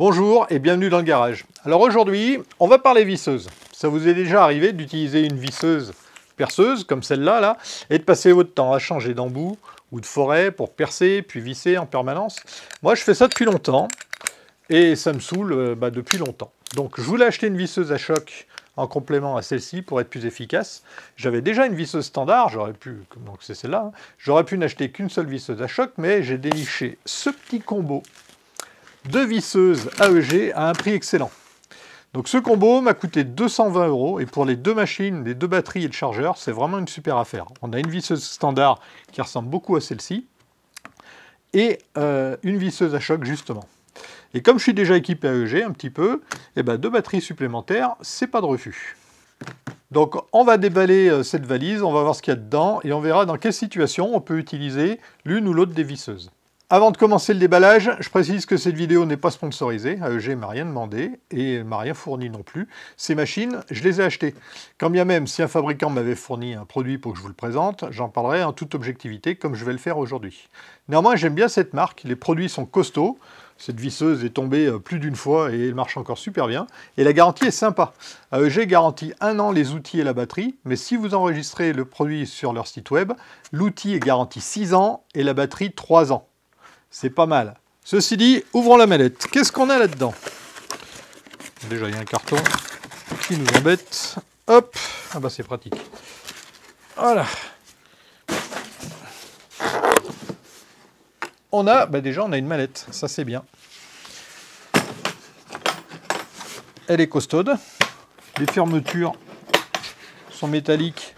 Bonjour et bienvenue dans le garage. Alors aujourd'hui, on va parler visseuse. Ça vous est déjà arrivé d'utiliser une visseuse perceuse comme celle-là là, et de passer votre temps à changer d'embout ou de forêt pour percer puis visser en permanence Moi je fais ça depuis longtemps et ça me saoule euh, bah, depuis longtemps. Donc je voulais acheter une visseuse à choc en complément à celle-ci pour être plus efficace. J'avais déjà une visseuse standard, j'aurais pu, donc c'est celle-là, hein. j'aurais pu n'acheter qu'une seule visseuse à choc, mais j'ai déniché ce petit combo deux visseuses AEG à un prix excellent. Donc ce combo m'a coûté 220 euros et pour les deux machines, les deux batteries et le chargeur, c'est vraiment une super affaire. On a une visseuse standard qui ressemble beaucoup à celle-ci et euh, une visseuse à choc justement. Et comme je suis déjà équipé AEG un petit peu, et eh ben deux batteries supplémentaires, c'est pas de refus. Donc on va déballer euh, cette valise, on va voir ce qu'il y a dedans et on verra dans quelle situation on peut utiliser l'une ou l'autre des visseuses. Avant de commencer le déballage, je précise que cette vidéo n'est pas sponsorisée. Euh, AEG m'a rien demandé et m'a rien fourni non plus. Ces machines, je les ai achetées. Quand bien même, si un fabricant m'avait fourni un produit pour que je vous le présente, j'en parlerai en toute objectivité comme je vais le faire aujourd'hui. Néanmoins, j'aime bien cette marque. Les produits sont costauds. Cette visseuse est tombée euh, plus d'une fois et elle marche encore super bien. Et la garantie est sympa. Euh, AEG garantit un an les outils et la batterie, mais si vous enregistrez le produit sur leur site web, l'outil est garanti 6 ans et la batterie 3 ans. C'est pas mal. Ceci dit, ouvrons la mallette. Qu'est-ce qu'on a là-dedans Déjà, il y a un carton qui nous embête. Hop Ah bah c'est pratique. Voilà. On a, bah, déjà, on a une mallette. Ça, c'est bien. Elle est costaude. Les fermetures sont métalliques,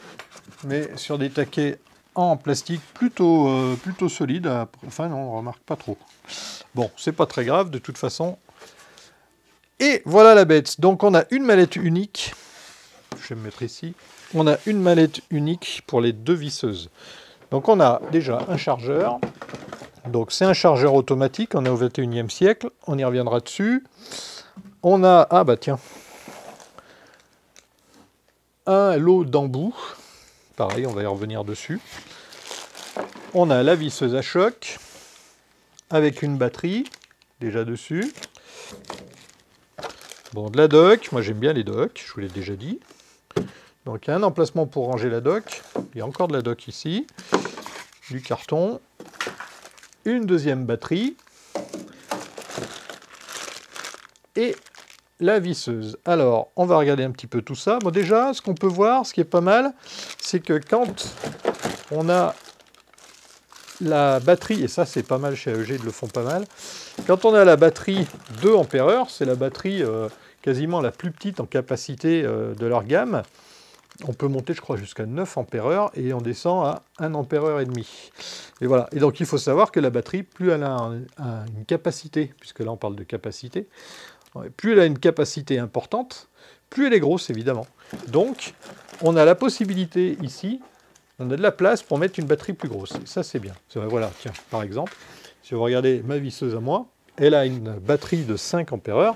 mais sur des taquets en plastique plutôt, euh, plutôt solide. Enfin, non, on remarque pas trop. Bon, c'est pas très grave, de toute façon. Et voilà la bête. Donc, on a une mallette unique. Je vais me mettre ici. On a une mallette unique pour les deux visseuses. Donc, on a déjà un chargeur. Donc, c'est un chargeur automatique. On est au 21e siècle. On y reviendra dessus. On a... Ah, bah tiens. Un lot d'embout Pareil, on va y revenir dessus. On a la visseuse à choc avec une batterie déjà dessus. Bon, de la doc. moi j'aime bien les docks, je vous l'ai déjà dit. Donc un emplacement pour ranger la doc. il y a encore de la doc ici, du carton, une deuxième batterie, et la visseuse. Alors, on va regarder un petit peu tout ça. Bon, déjà, ce qu'on peut voir, ce qui est pas mal, c'est que quand on a la batterie, et ça c'est pas mal chez AEG, ils le font pas mal, quand on a la batterie 2 Ah, c'est la batterie euh, quasiment la plus petite en capacité euh, de leur gamme, on peut monter je crois jusqu'à 9 Ah et on descend à 1 Ah et demi. Et voilà. Et donc il faut savoir que la batterie, plus elle a une capacité, puisque là on parle de capacité, plus elle a une capacité importante, plus elle est grosse, évidemment. Donc, on a la possibilité ici, on a de la place pour mettre une batterie plus grosse. ça, c'est bien. Voilà, tiens, par exemple, si vous regardez ma visseuse à moi, elle a une batterie de 5 ampères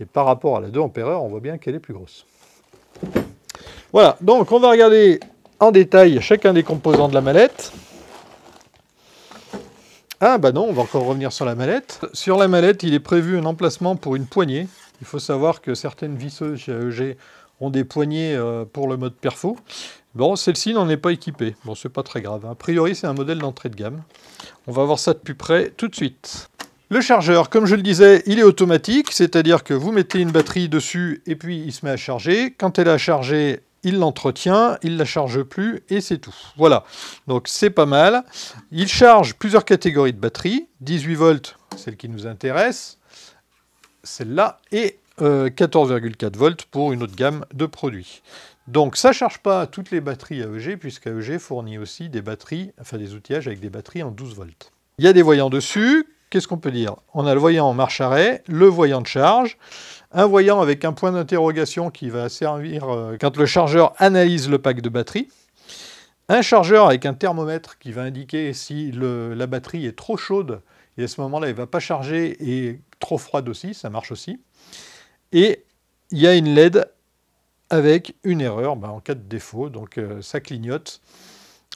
et par rapport à la 2 ampères on voit bien qu'elle est plus grosse. Voilà, donc on va regarder en détail chacun des composants de la mallette. Ah bah non, on va encore revenir sur la mallette. Sur la mallette, il est prévu un emplacement pour une poignée. Il faut savoir que certaines visseuses chez AEG ont des poignées euh, pour le mode perfo. Bon, celle-ci n'en est pas équipée. Bon, c'est pas très grave. A priori, c'est un modèle d'entrée de gamme. On va voir ça de plus près tout de suite. Le chargeur, comme je le disais, il est automatique, c'est-à-dire que vous mettez une batterie dessus et puis il se met à charger. Quand elle a chargé, il l'entretient, il la charge plus et c'est tout. Voilà, donc c'est pas mal. Il charge plusieurs catégories de batteries, 18 volts, celle qui nous intéresse, celle-là, et 14,4 euh, volts pour une autre gamme de produits. Donc ça ne charge pas toutes les batteries AEG, puisqu'AEG fournit aussi des batteries, enfin des outillages avec des batteries en 12 volts. Il y a des voyants dessus, qu'est-ce qu'on peut dire On a le voyant en marche-arrêt, le voyant de charge, un voyant avec un point d'interrogation qui va servir euh, quand le chargeur analyse le pack de batterie, un chargeur avec un thermomètre qui va indiquer si la batterie est trop chaude, et à ce moment-là, il ne va pas charger, et trop froide aussi, ça marche aussi. Et il y a une LED avec une erreur ben, en cas de défaut, donc euh, ça clignote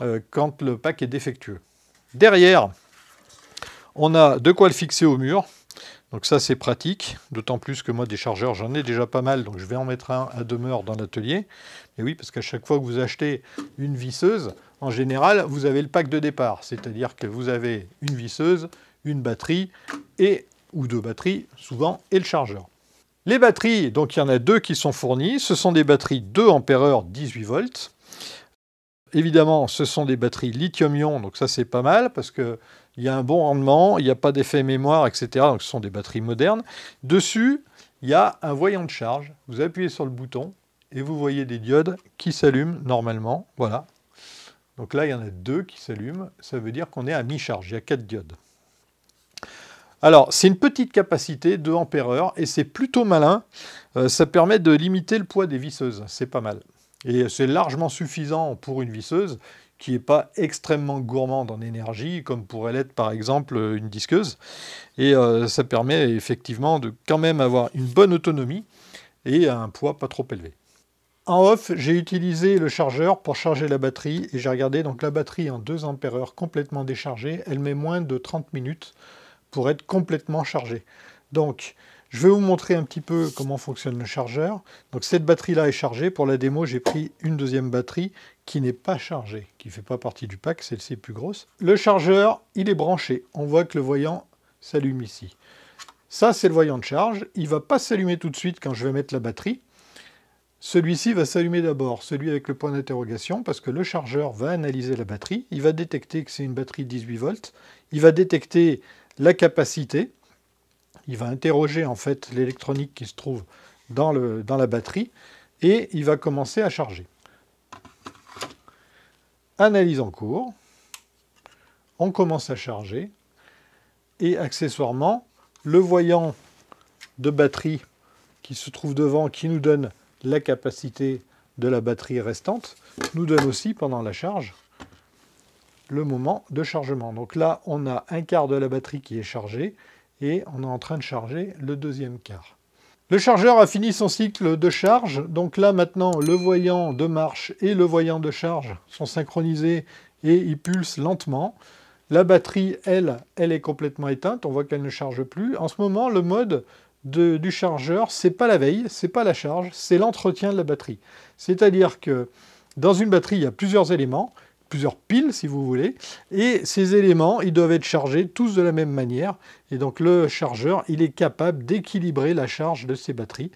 euh, quand le pack est défectueux. Derrière, on a de quoi le fixer au mur, donc ça c'est pratique, d'autant plus que moi des chargeurs j'en ai déjà pas mal, donc je vais en mettre un à demeure dans l'atelier. Mais oui, parce qu'à chaque fois que vous achetez une visseuse, en général vous avez le pack de départ, c'est-à-dire que vous avez une visseuse, une batterie et ou deux batteries souvent et le chargeur. Les batteries, donc il y en a deux qui sont fournies, ce sont des batteries 2 Ah 18 volts évidemment, ce sont des batteries lithium-ion, donc ça c'est pas mal parce qu'il y a un bon rendement, il n'y a pas d'effet mémoire, etc. Donc ce sont des batteries modernes. Dessus, il y a un voyant de charge. Vous appuyez sur le bouton et vous voyez des diodes qui s'allument normalement. Voilà. Donc là, il y en a deux qui s'allument. Ça veut dire qu'on est à mi-charge. Il y a quatre diodes. Alors, c'est une petite capacité, 2 ampères et c'est plutôt malin. Euh, ça permet de limiter le poids des visseuses. C'est pas mal. Et c'est largement suffisant pour une visseuse qui n'est pas extrêmement gourmande en énergie, comme pourrait l'être par exemple une disqueuse. Et euh, ça permet effectivement de quand même avoir une bonne autonomie et un poids pas trop élevé. En off, j'ai utilisé le chargeur pour charger la batterie et j'ai regardé donc la batterie en 2 Ah complètement déchargée, elle met moins de 30 minutes pour être complètement chargée. Donc je vais vous montrer un petit peu comment fonctionne le chargeur. Donc cette batterie-là est chargée. Pour la démo, j'ai pris une deuxième batterie qui n'est pas chargée, qui ne fait pas partie du pack, celle-ci est plus grosse. Le chargeur, il est branché. On voit que le voyant s'allume ici. Ça, c'est le voyant de charge. Il ne va pas s'allumer tout de suite quand je vais mettre la batterie. Celui-ci va s'allumer d'abord, celui avec le point d'interrogation, parce que le chargeur va analyser la batterie. Il va détecter que c'est une batterie 18 volts. Il va détecter la capacité il va interroger en fait l'électronique qui se trouve dans, dans la batterie et il va commencer à charger. Analyse en cours, on commence à charger et accessoirement, le voyant de batterie qui se trouve devant, qui nous donne la capacité de la batterie restante, nous donne aussi pendant la charge le moment de chargement. Donc là, on a un quart de la batterie qui est chargée et on est en train de charger le deuxième quart. Le chargeur a fini son cycle de charge, donc là maintenant le voyant de marche et le voyant de charge sont synchronisés et ils pulsent lentement. La batterie, elle, elle est complètement éteinte, on voit qu'elle ne charge plus. En ce moment, le mode du chargeur, c'est pas la veille, c'est pas la charge, c'est l'entretien de la batterie. C'est-à-dire que dans une batterie, il y a plusieurs éléments plusieurs piles, si vous voulez, et ces éléments, ils doivent être chargés tous de la même manière, et donc le chargeur, il est capable d'équilibrer la charge de ces batteries,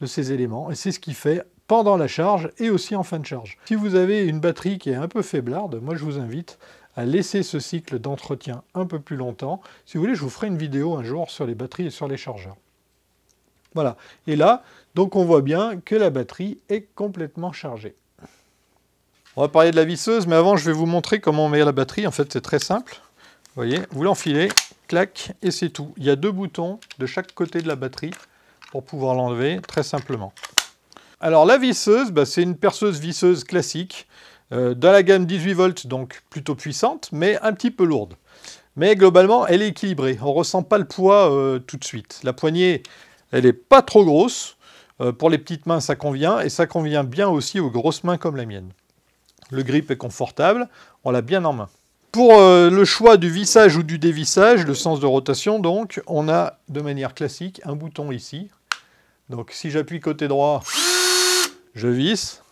de ces éléments, et c'est ce qui fait pendant la charge et aussi en fin de charge. Si vous avez une batterie qui est un peu faiblarde, moi je vous invite à laisser ce cycle d'entretien un peu plus longtemps. Si vous voulez, je vous ferai une vidéo un jour sur les batteries et sur les chargeurs. Voilà. Et là, donc on voit bien que la batterie est complètement chargée. On va parler de la visseuse, mais avant, je vais vous montrer comment on met la batterie. En fait, c'est très simple. Vous voyez, vous l'enfilez, clac, et c'est tout. Il y a deux boutons de chaque côté de la batterie pour pouvoir l'enlever très simplement. Alors, la visseuse, bah, c'est une perceuse-visseuse classique euh, dans de la gamme 18 volts, donc plutôt puissante, mais un petit peu lourde. Mais globalement, elle est équilibrée. On ne ressent pas le poids euh, tout de suite. La poignée, elle n'est pas trop grosse. Euh, pour les petites mains, ça convient, et ça convient bien aussi aux grosses mains comme la mienne. Le grip est confortable, on l'a bien en main. Pour euh, le choix du vissage ou du dévissage, le sens de rotation donc, on a de manière classique un bouton ici. Donc si j'appuie côté droit, je visse.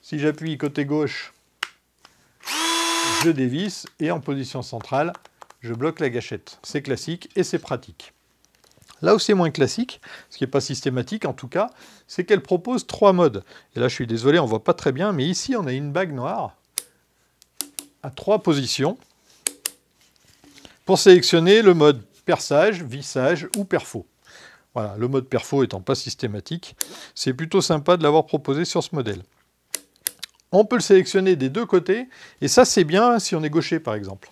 Si j'appuie côté gauche, je dévisse. Et en position centrale, je bloque la gâchette. C'est classique et c'est pratique. Là où c'est moins classique, ce qui n'est pas systématique en tout cas, c'est qu'elle propose trois modes. Et là, je suis désolé, on ne voit pas très bien, mais ici, on a une bague noire à trois positions pour sélectionner le mode perçage, vissage ou perfo. Voilà, le mode perfo étant pas systématique, c'est plutôt sympa de l'avoir proposé sur ce modèle. On peut le sélectionner des deux côtés, et ça c'est bien si on est gaucher par exemple.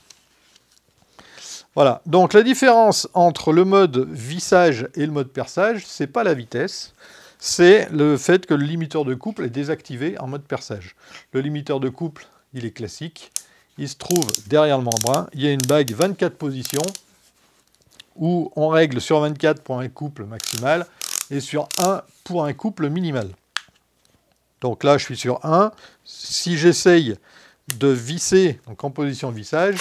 Voilà, donc la différence entre le mode vissage et le mode perçage, n'est pas la vitesse, c'est le fait que le limiteur de couple est désactivé en mode perçage. Le limiteur de couple, il est classique, il se trouve derrière le membrane, il y a une bague 24 positions, où on règle sur 24 pour un couple maximal et sur 1 pour un couple minimal. Donc là, je suis sur 1. Si j'essaye de visser, en position de vissage,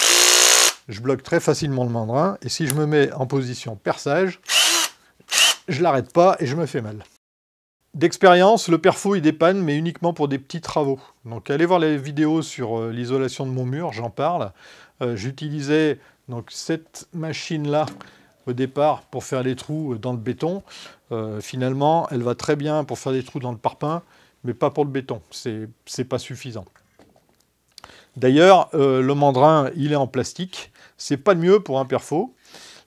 je bloque très facilement le mandrin, et si je me mets en position perçage, je l'arrête pas et je me fais mal. D'expérience, le perfo il dépanne, mais uniquement pour des petits travaux. Donc allez voir les vidéos sur euh, l'isolation de mon mur, j'en parle. Euh, j'utilisais donc cette machine-là au départ pour faire les trous euh, dans le béton. finalement, elle va très bien pour faire des trous dans le parpaing, mais pas pour le béton. C'est pas suffisant. D'ailleurs, le mandrin, il est en plastique c'est pas de mieux pour un perfo.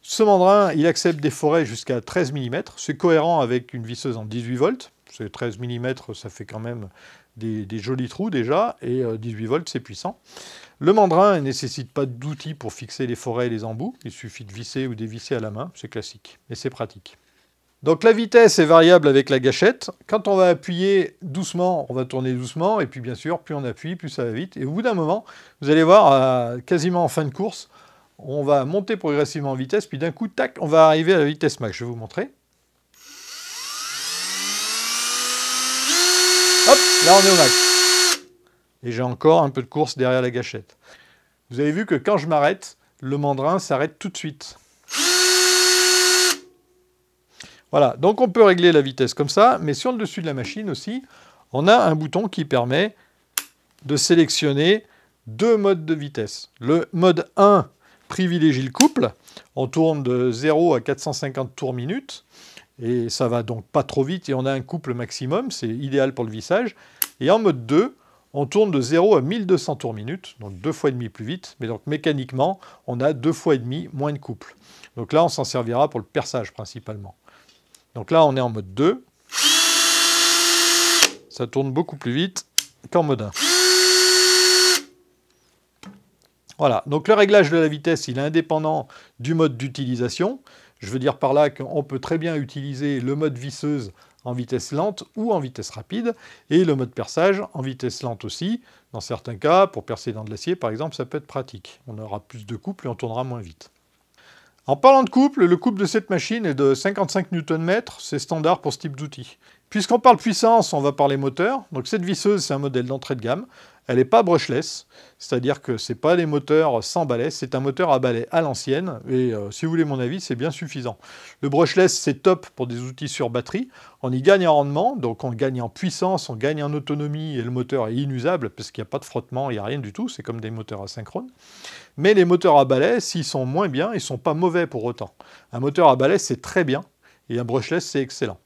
Ce mandrin, il accepte des forêts jusqu'à 13 mm, c'est cohérent avec une visseuse en 18 volts. C'est 13 mm, ça fait quand même des, jolis trous déjà, et 18 euh, volts, c'est puissant. Le mandrin ne nécessite pas d'outils pour fixer les forêts et les embouts, il suffit de visser ou dévisser à la main, c'est classique, mais c'est pratique. Donc la vitesse est variable avec la gâchette. Quand on va appuyer doucement, on va tourner doucement, et puis bien sûr, plus on appuie, plus ça va vite. Et au bout d'un moment, vous allez voir, quasiment en fin de course, on va monter progressivement en vitesse, puis d'un coup, tac, on va arriver à la vitesse max. Je vais vous montrer. Hop, là on est au max. Et j'ai encore un peu de course derrière la gâchette. Vous avez vu que quand je m'arrête, le mandrin s'arrête tout de suite. Voilà, donc on peut régler la vitesse comme ça, mais sur le dessus de la machine aussi, on a un bouton qui permet de sélectionner deux modes de vitesse. Le mode 1 privilégie le couple. On tourne de 0 à 450 tours minute et ça va donc pas trop vite et on a un couple maximum, c'est idéal pour le vissage. Et en mode 2, on tourne de 0 à 1200 tours minute, donc deux fois et demi plus vite, mais donc mécaniquement, on a deux fois et demi moins de couple. Donc là, on s'en servira pour le perçage principalement. Donc là, on est en mode 2. Ça tourne beaucoup plus vite qu'en mode 1. Voilà, donc le réglage de la vitesse, il est indépendant du mode d'utilisation. Je veux dire par là qu'on peut très bien utiliser le mode visseuse en vitesse lente ou en vitesse rapide, et le mode perçage en vitesse lente aussi. Dans certains cas, pour percer dans de l'acier par exemple, ça peut être pratique. On aura plus de couple et on tournera moins vite. En parlant de couple, le couple de cette machine est de 55 Nm, c'est standard pour ce type d'outil. Puisqu'on parle puissance, on va parler moteur. Donc cette visseuse, c'est un modèle d'entrée de gamme. Elle n'est pas brushless, c'est-à-dire que ce n'est pas des moteurs sans balai, c'est un moteur à balai à l'ancienne, et euh, si vous voulez mon avis, c'est bien suffisant. Le brushless, c'est top pour des outils sur batterie, on y gagne en rendement, donc on gagne en puissance, on gagne en autonomie, et le moteur est inusable, parce qu'il n'y a pas de frottement, il n'y a rien du tout, c'est comme des moteurs asynchrones. Mais les moteurs à balais, s'ils sont moins bien, ils ne sont pas mauvais pour autant. Un moteur à balai, c'est très bien, et un brushless, c'est excellent.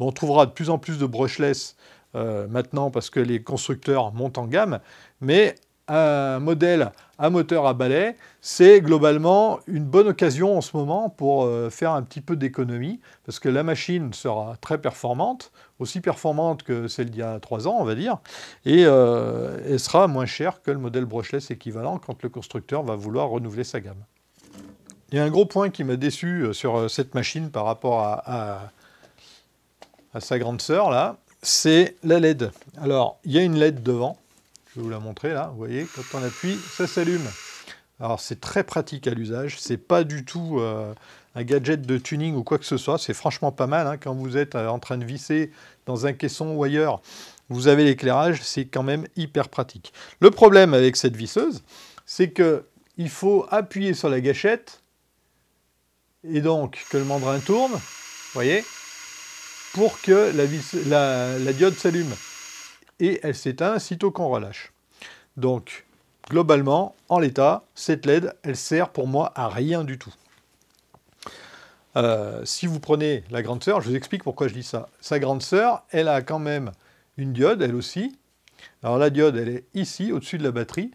on trouvera de plus en plus de brushless euh, maintenant parce que les constructeurs montent en gamme, mais un modèle à moteur à balai, c'est globalement une bonne occasion en ce moment pour euh, faire un petit peu d'économie, parce que la machine sera très performante, aussi performante que celle d'il y a trois ans, on va dire, et euh, elle sera moins chère que le modèle brushless équivalent quand le constructeur va vouloir renouveler sa gamme. Il y a un gros point qui m'a déçu sur cette machine par rapport à, à sa grande sœur, là, c'est la LED. Alors, il y a une LED devant. Je vais vous la montrer là. Vous voyez, quand on appuie, ça s'allume. Alors, c'est très pratique à l'usage. C'est pas du tout euh, un gadget de tuning ou quoi que ce soit. C'est franchement pas mal. Hein. Quand vous êtes euh, en train de visser dans un caisson ou ailleurs, vous avez l'éclairage. C'est quand même hyper pratique. Le problème avec cette visseuse, c'est que il faut appuyer sur la gâchette et donc que le mandrin tourne. Vous voyez pour que la, diode s'allume. Et elle s'éteint sitôt qu'on relâche. Donc, globalement, en l'état, cette LED, elle sert pour moi à rien du tout. Euh, si vous prenez la grande sœur, je vous explique pourquoi je dis ça. Sa grande sœur, elle a quand même une diode, elle aussi. Alors la diode, elle est ici, au-dessus de la batterie.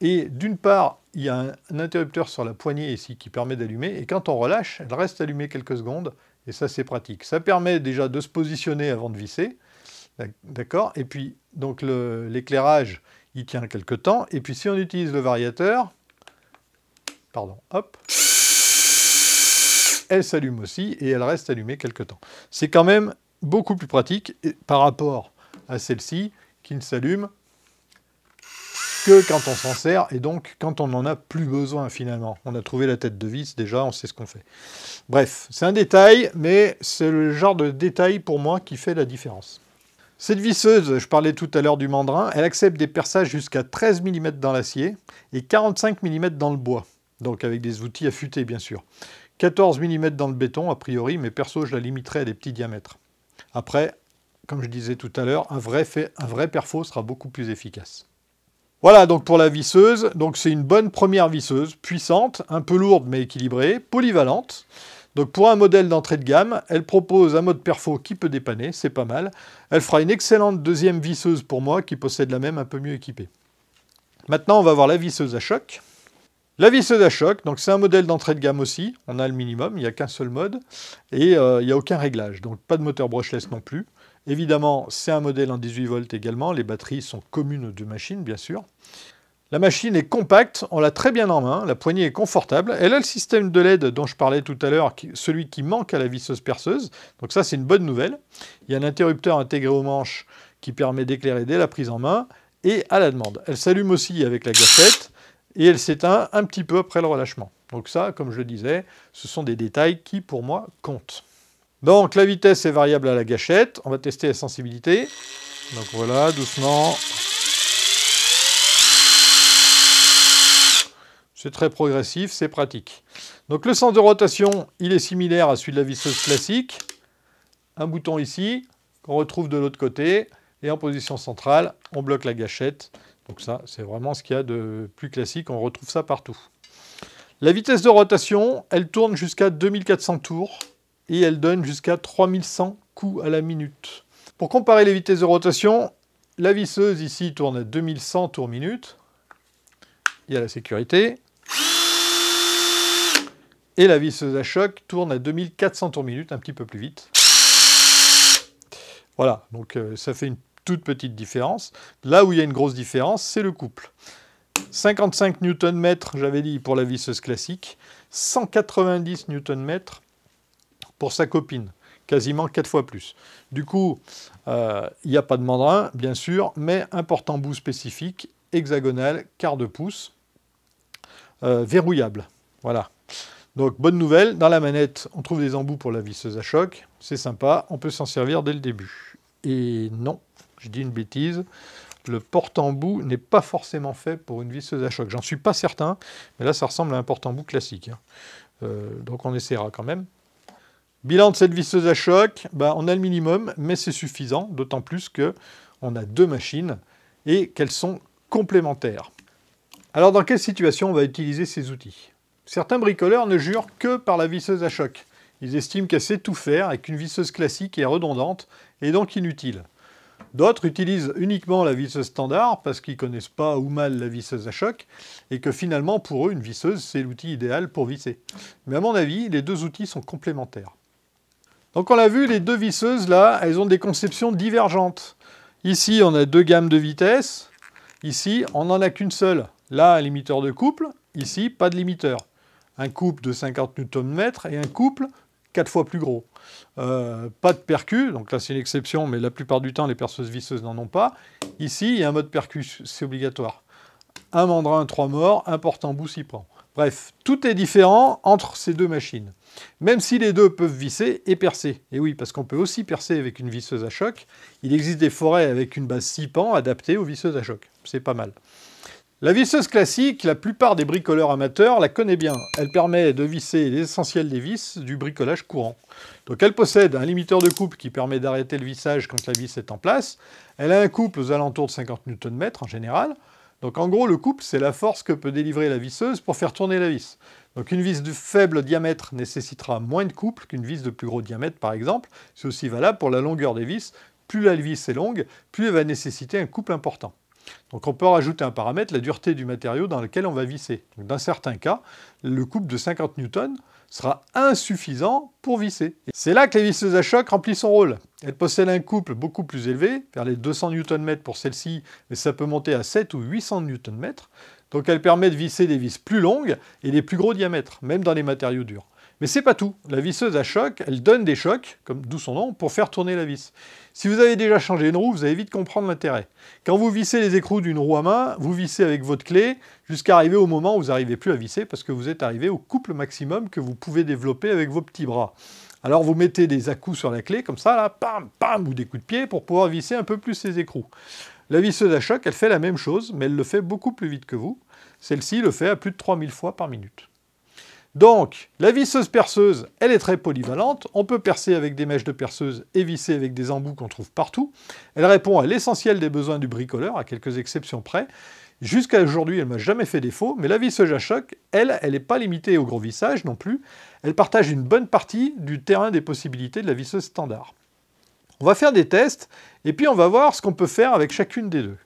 Et d'une part, il y a un interrupteur sur la poignée ici qui permet d'allumer. Et quand on relâche, elle reste allumée quelques secondes. Et ça, c'est pratique. Ça permet déjà de se positionner avant de visser. D'accord Et puis, donc l'éclairage, il tient quelques temps. Et puis, si on utilise le variateur, pardon, hop, elle s'allume aussi et elle reste allumée quelques temps. C'est quand même beaucoup plus pratique par rapport à celle-ci qui ne s'allume que quand on s'en sert et donc quand on n'en a plus besoin finalement. On a trouvé la tête de vis déjà, on sait ce qu'on fait. Bref, c'est un détail, mais c'est le genre de détail pour moi qui fait la différence. Cette visseuse, je parlais tout à l'heure du mandrin, elle accepte des perçages jusqu'à 13 mm dans l'acier et 45 mm dans le bois, donc avec des outils affûtés bien sûr. 14 mm dans le béton a priori, mais perso je la limiterai à des petits diamètres. Après, comme je disais tout à l'heure, un vrai, un vrai perfo sera beaucoup plus efficace. Voilà donc pour la visseuse, donc c'est une bonne première visseuse, puissante, un peu lourde mais équilibrée, polyvalente. Donc pour un modèle d'entrée de gamme, elle propose un mode perfo qui peut dépanner, c'est pas mal. Elle fera une excellente deuxième visseuse pour moi qui possède la même un peu mieux équipée. Maintenant on va voir la visseuse à choc. La visseuse à choc, donc c'est un modèle d'entrée de gamme aussi, on a le minimum, il n'y a qu'un seul mode, et euh, il n'y a aucun réglage, donc pas de moteur brushless non plus. Évidemment, c'est un modèle en 18 volts également. Les batteries sont communes aux deux machines, bien sûr. La machine est compacte, on l'a très bien en main, la poignée est confortable. Elle a le système de LED dont je parlais tout à l'heure, celui qui manque à la visseuse perceuse. Donc ça, c'est une bonne nouvelle. Il y a un interrupteur intégré aux manches qui permet d'éclairer dès la prise en main et à la demande. Elle s'allume aussi avec la gâchette et elle s'éteint un petit peu après le relâchement. Donc ça, comme je le disais, ce sont des détails qui, pour moi, comptent. Donc la vitesse est variable à la gâchette. On va tester la sensibilité. Donc voilà, doucement. C'est très progressif, c'est pratique. Donc le sens de rotation, il est similaire à celui de la visseuse classique. Un bouton ici, qu'on retrouve de l'autre côté. Et en position centrale, on bloque la gâchette. Donc ça, c'est vraiment ce qu'il y a de plus classique. On retrouve ça partout. La vitesse de rotation, elle tourne jusqu'à 2400 tours et elle donne jusqu'à 3100 coups à la minute. Pour comparer les vitesses de rotation, la visseuse ici tourne à 2100 tours minute. Il y a la sécurité. Et la visseuse à choc tourne à 2400 tours minute, un petit peu plus vite. Voilà, donc euh, ça fait une toute petite différence. Là où il y a une grosse différence, c'est le couple. 55 Nm, j'avais dit, pour la visseuse classique. 190 Nm pour sa copine, quasiment quatre fois plus. Du coup, euh, il n'y a pas de mandrin, bien sûr, mais un porte bout spécifique, hexagonal, quart de pouce, euh, verrouillable. Voilà. Donc, bonne nouvelle, dans la manette, on trouve des embouts pour la visseuse à choc. C'est sympa, on peut s'en servir dès le début. Et non, je dis une bêtise, le porte-embout n'est pas forcément fait pour une visseuse à choc. J'en suis pas certain, mais là, ça ressemble à un porte-embout classique. Hein. Euh, donc, on essaiera quand même. Bilan de cette visseuse à choc, bah, on a le minimum, mais c'est suffisant, d'autant plus qu'on a deux machines et qu'elles sont complémentaires. Alors dans quelle situation on va utiliser ces outils Certains bricoleurs ne jurent que par la visseuse à choc. Ils estiment qu'elle sait tout faire et qu'une visseuse classique est redondante et donc inutile. D'autres utilisent uniquement la visseuse standard parce qu'ils ne connaissent pas ou mal la visseuse à choc et que finalement pour eux une visseuse c'est l'outil idéal pour visser. Mais à mon avis les deux outils sont complémentaires. Donc on l'a vu, les deux visseuses, là, elles ont des conceptions divergentes. Ici, on a deux gammes de vitesse. Ici, on n'en a qu'une seule. Là, un limiteur de couple. Ici, pas de limiteur. Un couple de 50 Nm et un couple 4 fois plus gros. Euh, pas de percu, donc là c'est une exception, mais la plupart du temps les perceuses visseuses n'en ont pas. Ici, il y a un mode percu, c'est obligatoire. Un mandrin, trois morts, un portant bout s'y prend. Bref, tout est différent entre ces deux machines. Même si les deux peuvent visser et percer. Et oui, parce qu'on peut aussi percer avec une visseuse à choc. Il existe des forêts avec une base 6 pans adaptée aux visseuses à choc. C'est pas mal. La visseuse classique, la plupart des bricoleurs amateurs la connaît bien. Elle permet de visser l'essentiel des vis du bricolage courant. Donc elle possède un limiteur de coupe qui permet d'arrêter le vissage quand la vis est en place. Elle a un couple aux alentours de 50 Nm en général. Donc en gros, le couple, c'est la force que peut délivrer la visseuse pour faire tourner la vis. Donc une vis de faible diamètre nécessitera moins de couple qu'une vis de plus gros diamètre, par exemple. C'est aussi valable pour la longueur des vis. Plus la vis est longue, plus elle va nécessiter un couple important. Donc on peut rajouter un paramètre, la dureté du matériau dans lequel on va visser. dans certains cas, le couple de 50 N sera insuffisant pour visser. C'est là que les visseuses à choc remplit son rôle. Elle possède un couple beaucoup plus élevé, vers les 200 Nm pour celle-ci, mais ça peut monter à 7 ou 800 Nm. Donc elle permet de visser des vis plus longues et des plus gros diamètres, même dans les matériaux durs. Mais c'est pas tout. La visseuse à choc, elle donne des chocs, comme d'où son nom, pour faire tourner la vis. Si vous avez déjà changé une roue, vous allez vite comprendre l'intérêt. Quand vous vissez les écrous d'une roue à main, vous vissez avec votre clé jusqu'à arriver au moment où vous n'arrivez plus à visser parce que vous êtes arrivé au couple maximum que vous pouvez développer avec vos petits bras. Alors vous mettez des à-coups sur la clé, comme ça, là, pam, pam, ou des coups de pied pour pouvoir visser un peu plus ces écrous. La visseuse à choc, elle fait la même chose, mais elle le fait beaucoup plus vite que vous. Celle-ci le fait à plus de 3000 fois par minute. Donc, la visseuse perceuse, elle est très polyvalente. On peut percer avec des mèches de perceuse et visser avec des embouts qu'on trouve partout. Elle répond à l'essentiel des besoins du bricoleur, à quelques exceptions près. Jusqu'à aujourd'hui, elle ne m'a jamais fait défaut, mais la visseuse à choc, elle, elle n'est pas limitée au gros vissage non plus. Elle partage une bonne partie du terrain des possibilités de la visseuse standard. On va faire des tests, et puis on va voir ce qu'on peut faire avec chacune des deux.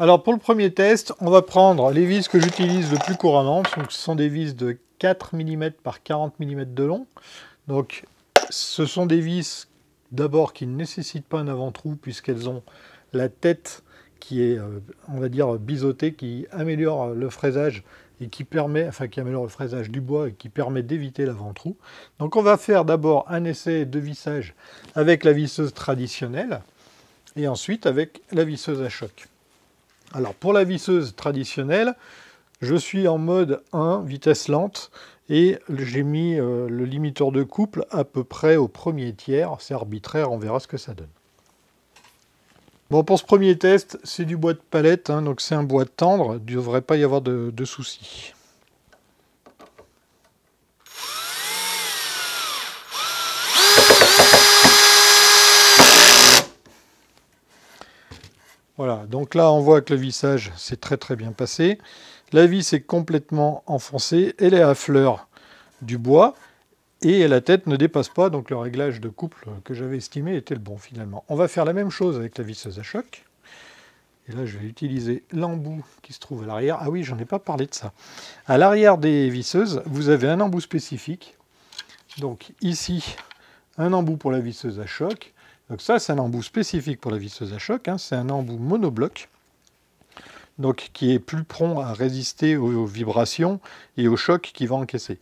Alors pour le premier test, on va prendre les vis que j'utilise le plus couramment, ce sont des vis de 4 mm par 40 mm de long. Donc ce sont des vis d'abord qui ne nécessitent pas un avant-trou puisqu'elles ont la tête qui est, euh, on va dire, biseautée, qui améliore le fraisage et qui permet, enfin qui améliore le fraisage du bois et qui permet d'éviter l'avant-trou. Donc on va faire d'abord un essai de vissage avec la visseuse traditionnelle et ensuite avec la visseuse à choc. Alors pour la visseuse traditionnelle, je suis en mode 1, vitesse lente, et j'ai mis euh, le limiteur de couple à peu près au premier tiers. C'est arbitraire, on verra ce que ça donne. Bon, pour ce premier test, c'est du bois de palette, hein, donc c'est un bois tendre, il ne devrait pas y avoir de, de soucis. Voilà, donc là on voit que le vissage s'est très très bien passé. La vis est complètement enfoncée, elle est à fleur du bois et la tête ne dépasse pas, donc le réglage de couple que j'avais estimé était le bon finalement. On va faire la même chose avec la visseuse à choc. Et là, je vais utiliser l'embout qui se trouve à l'arrière. Ah oui, j'en ai pas parlé de ça. À l'arrière des visseuses, vous avez un embout spécifique. Donc ici, un embout pour la visseuse à choc. Donc ça, c'est un embout spécifique pour la visseuse à choc. Hein. C'est un embout monobloc donc qui est plus prompt à résister aux, vibrations et aux chocs qu'il va encaisser.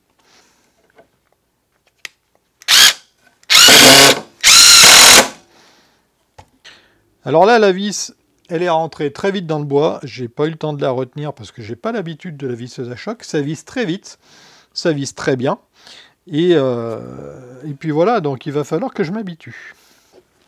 Alors là, la vis, elle est rentrée très vite dans le bois. J'ai pas eu le temps de la retenir parce que je n'ai pas l'habitude de la visseuse à choc. Ça visse très vite, ça visse très bien. Et, euh, puis voilà, donc il va falloir que je m'habitue.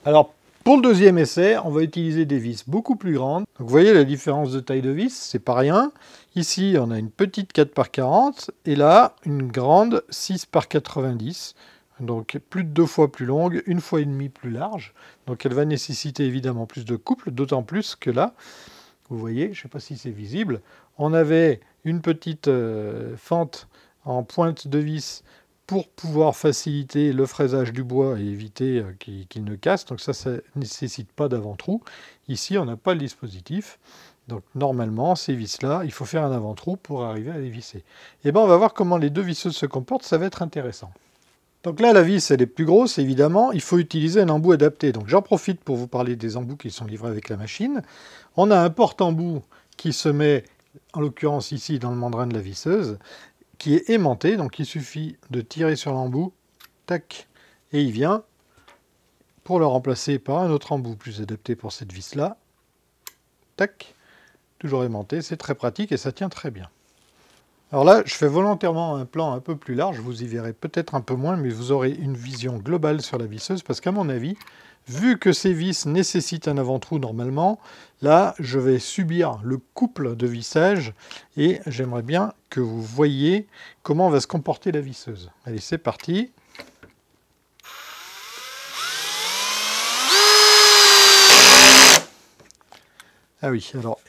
Alors pour le deuxième essai, on va utiliser des vis beaucoup plus grandes. Donc vous voyez la différence de taille de vis, c'est pas rien. Ici, on a une petite 4x40 et là, une grande 6x90. Donc plus de deux fois plus longue, une fois et demie plus large. Donc elle va nécessiter évidemment plus de couple, d'autant plus que là, vous voyez, je ne sais pas si c'est visible, on avait une petite euh, fente en pointe de vis pour pouvoir faciliter le fraisage du bois et éviter euh, qu'il ne casse. Donc ça, ça ne nécessite pas d'avant-trou. Ici, on n'a pas le dispositif. Donc normalement, ces vis-là, il faut faire un avant-trou pour arriver à les visser. Et eh bien on va voir comment les deux visseuses se comportent, ça va être intéressant. Donc là, la vis, elle est plus grosse, évidemment. Il faut utiliser un embout adapté. Donc j'en profite pour vous parler des embouts qui sont livrés avec la machine. On a un porte-embout qui se met, en l'occurrence ici, dans le mandrin de la visseuse qui est aimanté, donc il suffit de tirer sur l'embout, tac, et il vient pour le remplacer par un autre embout plus adapté pour cette vis-là, tac, toujours aimanté, c'est très pratique et ça tient très bien. Alors là, je fais volontairement un plan un peu plus large, vous y verrez peut-être un peu moins, mais vous aurez une vision globale sur la visseuse, parce qu'à mon avis, Vu que ces vis nécessitent un avant-trou normalement, là, je vais subir le couple de vissage et j'aimerais bien que vous voyez comment va se comporter la visseuse. Allez, c'est parti. Ah oui, alors,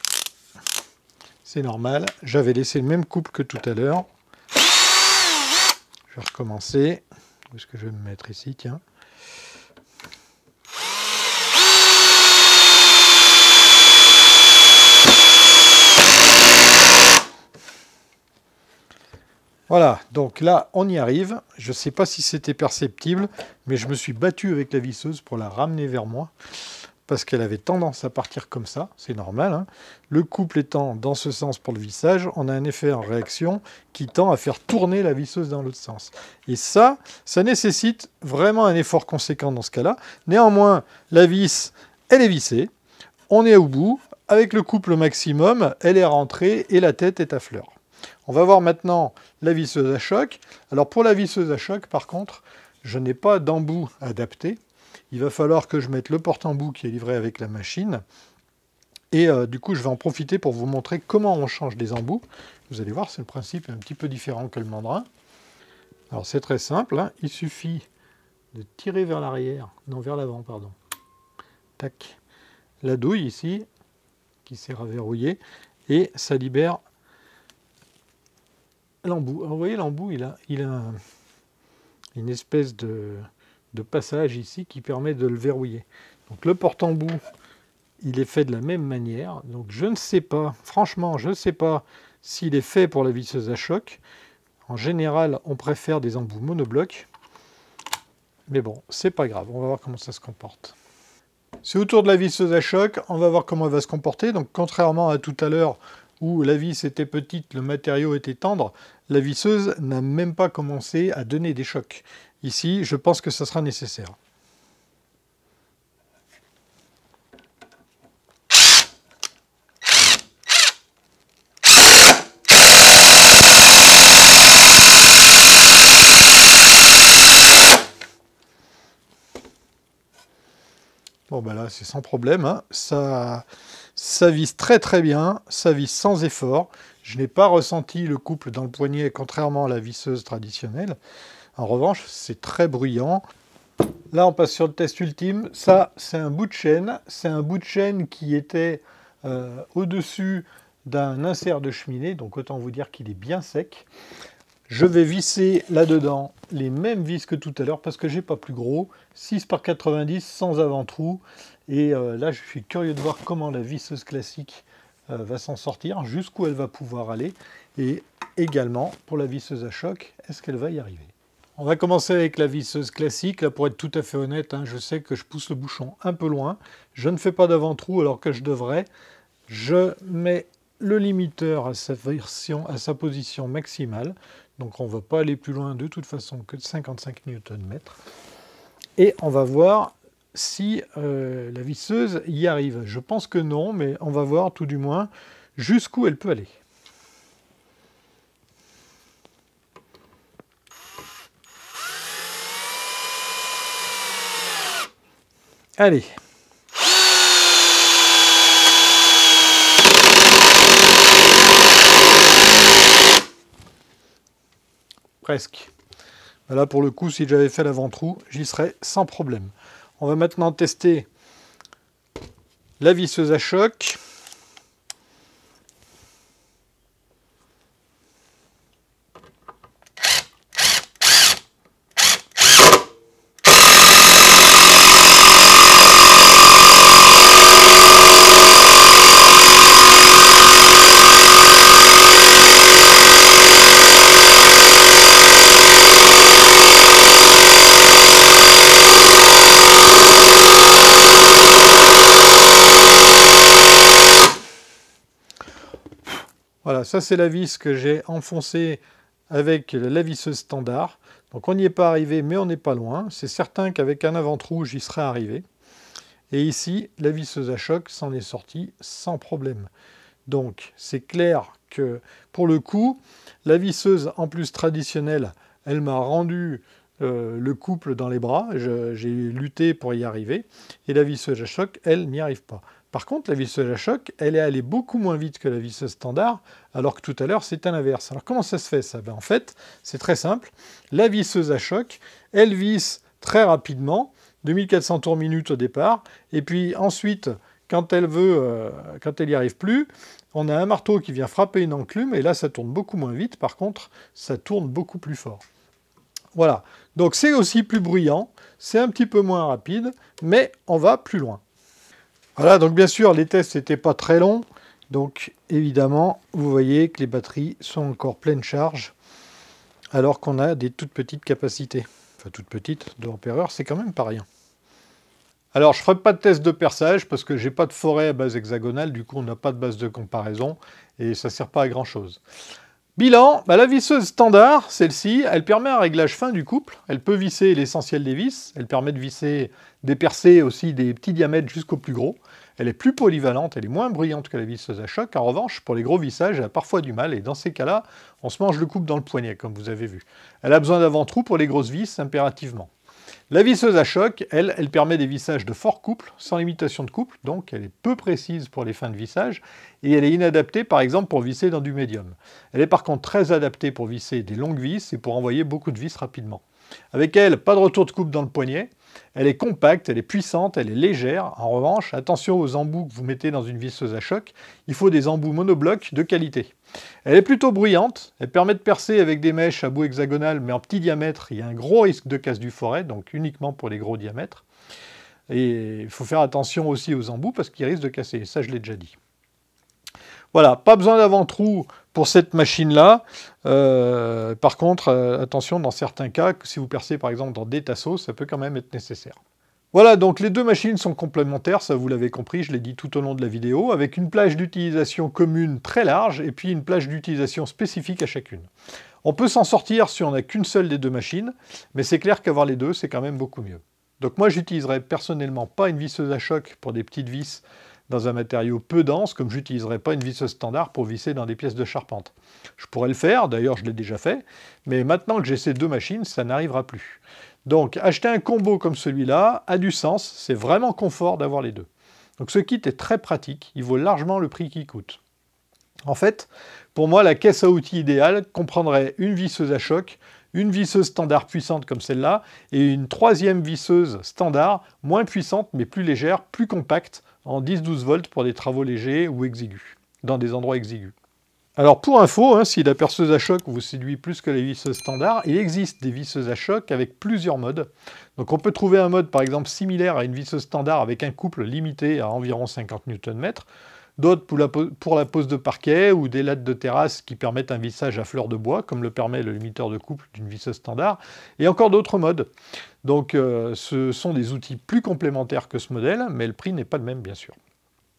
c'est normal. J'avais laissé le même couple que tout à l'heure. Je vais recommencer. Où est-ce que je vais me mettre ici Tiens. Voilà, donc là, on y arrive. Je ne sais pas si c'était perceptible, mais je me suis battu avec la visseuse pour la ramener vers moi, parce qu'elle avait tendance à partir comme ça, c'est normal. Hein. Le couple étant dans ce sens pour le vissage, on a un effet en réaction qui tend à faire tourner la visseuse dans l'autre sens. Et ça, ça nécessite vraiment un effort conséquent dans ce cas-là. Néanmoins, la vis, elle est vissée, on est au bout, avec le couple maximum, elle est rentrée et la tête est à fleur. On va voir maintenant la visseuse à choc. Alors pour la visseuse à choc, par contre, je n'ai pas d'embout adapté. Il va falloir que je mette le porte-embout qui est livré avec la machine. Et euh, du coup, je vais en profiter pour vous montrer comment on change des embouts. Vous allez voir, c'est le principe un petit peu différent que le mandrin. Alors c'est très simple, hein. il suffit de tirer vers l'arrière, non vers l'avant, pardon. Tac. La douille ici, qui s'est à et ça libère l'embout. Vous voyez, l'embout, il a, il a une espèce de, passage ici qui permet de le verrouiller. Donc le porte-embout, il est fait de la même manière. Donc je ne sais pas, franchement, je ne sais pas s'il est fait pour la visseuse à choc. En général, on préfère des embouts monoblocs. Mais bon, c'est pas grave, on va voir comment ça se comporte. C'est autour de la visseuse à choc, on va voir comment elle va se comporter. Donc contrairement à tout à l'heure où la vis était petite, le matériau était tendre, la visseuse n'a même pas commencé à donner des chocs. Ici, je pense que ça sera nécessaire. Bon ben là c'est sans problème, hein. ça, ça vise très très bien, ça visse sans effort. Je n'ai pas ressenti le couple dans le poignet, contrairement à la visseuse traditionnelle. En revanche, c'est très bruyant. Là, on passe sur le test ultime. Ça, c'est un bout de chaîne. C'est un bout de chaîne qui était euh, au-dessus d'un insert de cheminée, donc autant vous dire qu'il est bien sec. Je vais visser là-dedans les mêmes vis que tout à l'heure parce que j'ai pas plus gros, 6 par 90 sans avant-trou et euh, là, je suis curieux de voir comment la visseuse classique euh, va s'en sortir, jusqu'où elle va pouvoir aller, et également pour la visseuse à choc, est-ce qu'elle va y arriver On va commencer avec la visseuse classique. Là, pour être tout à fait honnête, hein, je sais que je pousse le bouchon un peu loin. Je ne fais pas d'avant-trou alors que je devrais. Je mets le limiteur à sa, version, à sa position maximale. Donc on ne va pas aller plus loin de toute façon que de 55 Nm. Et on va voir si euh, la visseuse y arrive. Je pense que non, mais on va voir tout du moins jusqu'où elle peut aller. Allez. Presque. Là, pour le coup, si j'avais fait l'avant-trou, j'y serais sans problème. On va maintenant tester la visseuse à choc. Voilà, ça c'est la vis que j'ai enfoncée avec la visseuse standard. Donc on n'y est pas arrivé, mais on n'est pas loin. C'est certain qu'avec un avant trou, j'y serais arrivé. Et ici, la visseuse à choc s'en est sortie sans problème. Donc c'est clair que pour le coup, la visseuse en plus traditionnelle, elle m'a rendu euh, le couple dans les bras. J'ai lutté pour y arriver. Et la visseuse à choc, elle n'y arrive pas. Par contre, la visseuse à choc, elle est allée beaucoup moins vite que la visseuse standard, alors que tout à l'heure, c'était l'inverse. Alors comment ça se fait ça ben, En fait, c'est très simple. La visseuse à choc, elle visse très rapidement, 2400 tours minute au départ, et puis ensuite, quand elle veut, euh, quand elle n'y arrive plus, on a un marteau qui vient frapper une enclume, et là ça tourne beaucoup moins vite, par contre ça tourne beaucoup plus fort. Voilà, donc c'est aussi plus bruyant, c'est un petit peu moins rapide, mais on va plus loin. Voilà, donc bien sûr, les tests n'étaient pas très longs. Donc évidemment, vous voyez que les batteries sont encore pleines charge, alors qu'on a des toutes petites capacités. Enfin, toutes petites, de ampères c'est quand même pas rien. Alors, je ne ferai pas de test de perçage parce que j'ai pas de forêt à base hexagonale, du coup, on n'a pas de base de comparaison et ça ne sert pas à grand chose. Bilan, bah, la visseuse standard, celle-ci, elle permet un réglage fin du couple, elle peut visser l'essentiel des vis, elle permet de visser, d'épercer aussi des petits diamètres jusqu'au plus gros. Elle est plus polyvalente, elle est moins bruyante que la visseuse à choc. En revanche, pour les gros vissages, elle a parfois du mal et dans ces cas-là, on se mange le coupe dans le poignet, comme vous avez vu. Elle a besoin d'avant-trou pour les grosses vis, impérativement. La visseuse à choc, elle, elle permet des vissages de fort couple, sans limitation de couple, donc elle est peu précise pour les fins de vissage, et elle est inadaptée par exemple pour visser dans du médium. Elle est par contre très adaptée pour visser des longues vis et pour envoyer beaucoup de vis rapidement. Avec elle, pas de retour de coupe dans le poignet, elle est compacte, elle est puissante, elle est légère. En revanche, attention aux embouts que vous mettez dans une visseuse à choc. Il faut des embouts monoblocs de qualité. Elle est plutôt bruyante, elle permet de percer avec des mèches à bout hexagonal mais en petit diamètre. Il y a un gros risque de casse du forêt, donc uniquement pour les gros diamètres. Et il faut faire attention aussi aux embouts parce qu'ils risquent de casser, ça je l'ai déjà dit. Voilà, pas besoin d'avant-trou pour cette machine-là. Euh, par contre, euh, attention, dans certains cas, si vous percez par exemple dans des tasseaux, ça peut quand même être nécessaire. Voilà, donc les deux machines sont complémentaires, ça vous l'avez compris, je l'ai dit tout au long de la vidéo, avec une plage d'utilisation commune très large et puis une plage d'utilisation spécifique à chacune. On peut s'en sortir si on n'a qu'une seule des deux machines, mais c'est clair qu'avoir les deux, c'est quand même beaucoup mieux. Donc moi, j'utiliserai personnellement pas une visseuse à choc pour des petites vis dans un matériau peu dense, comme j'utiliserai pas une visseuse standard pour visser dans des pièces de charpente. Je pourrais le faire, d'ailleurs je l'ai déjà fait, mais maintenant que j'ai ces deux machines, ça n'arrivera plus. Donc acheter un combo comme celui-là a du sens, c'est vraiment confort d'avoir les deux. Donc ce kit est très pratique, il vaut largement le prix qu'il coûte. En fait, pour moi, la caisse à outils idéale comprendrait une visseuse à choc, une visseuse standard puissante comme celle-là, et une troisième visseuse standard, moins puissante mais plus légère, plus compacte, en 10-12 volts pour des travaux légers ou exigus, dans des endroits exigus. Alors pour info, hein, si la perceuse à choc vous séduit plus que les visseuse standard, il existe des visseuses à choc avec plusieurs modes. Donc on peut trouver un mode par exemple similaire à une visseuse standard avec un couple limité à environ 50 Nm, d'autres pour la, pose de parquet ou des lattes de terrasse qui permettent un vissage à fleur de bois, comme le permet le limiteur de couple d'une visseuse standard, et encore d'autres modes. Donc euh, ce sont des outils plus complémentaires que ce modèle, mais le prix n'est pas le même bien sûr.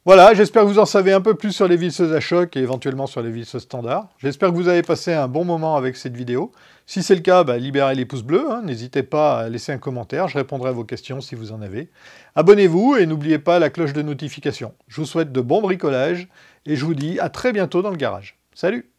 Voilà, j'espère que vous en savez un peu plus sur les visseuses à choc et éventuellement sur les visseuses standard J'espère que vous avez passé un bon moment avec cette vidéo. Si c'est le cas, bah, libérez les pouces bleus, hein. n'hésitez pas à laisser un commentaire, je répondrai à vos questions si vous en avez. Abonnez-vous et n'oubliez pas la cloche de notification. Je vous souhaite de bons bricolages et je vous dis à très bientôt dans le garage. Salut